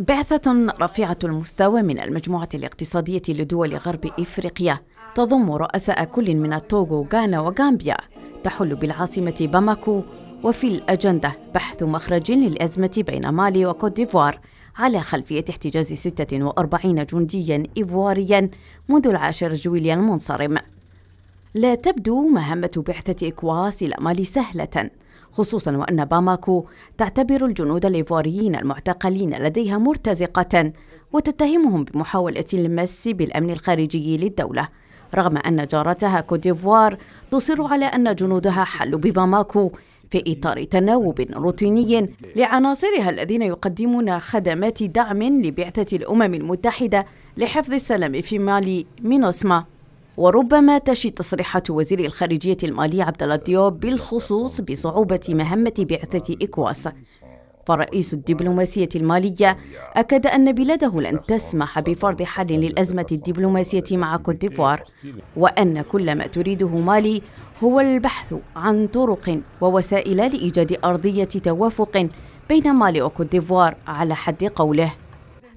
بعثة رفيعة المستوى من المجموعة الاقتصادية لدول غرب إفريقيا تضم رؤساء كل من التوغو غانا وغامبيا تحل بالعاصمة باماكو وفي الأجندة بحث مخرج للأزمة بين مالي وكوت ديفوار على خلفية احتجاز 46 جنديا إيفواريا منذ العاشر جويليا المنصرم لا تبدو مهمة بعثة إكواس إلى مالي سهلة خصوصا وأن باماكو تعتبر الجنود الإيفواريين المعتقلين لديها مرتزقة وتتهمهم بمحاولة المس بالأمن الخارجي للدولة رغم أن جارتها ديفوار تصر على أن جنودها حلوا بباماكو في إطار تناوب روتيني لعناصرها الذين يقدمون خدمات دعم لبعثة الأمم المتحدة لحفظ السلام في مالي مينوسما وربما تشي تصريحات وزير الخارجية المالية عبد الله ديوب بالخصوص بصعوبة مهمة بعثة إكواس فرئيس الدبلوماسية المالية أكد أن بلاده لن تسمح بفرض حل للأزمة الدبلوماسية مع كوت ديفوار وأن كل ما تريده مالي هو البحث عن طرق ووسائل لإيجاد أرضية توافق بين مالي وكوت ديفوار على حد قوله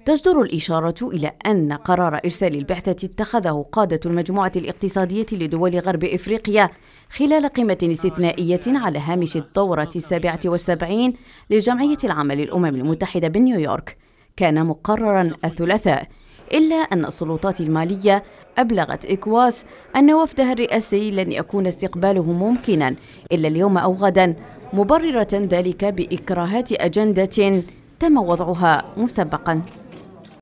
تجدر الإشارة إلى أن قرار إرسال البعثة اتخذه قادة المجموعة الاقتصادية لدول غرب إفريقيا خلال قمة استثنائية على هامش الدورة السابعة والسبعين لجمعية العمل الأمم المتحدة بنيويورك كان مقررا الثلاثاء إلا أن السلطات المالية أبلغت إكواس أن وفدها الرئاسي لن يكون استقباله ممكنا إلا اليوم أو غدا مبررة ذلك بإكراهات أجندة تم وضعها مسبقا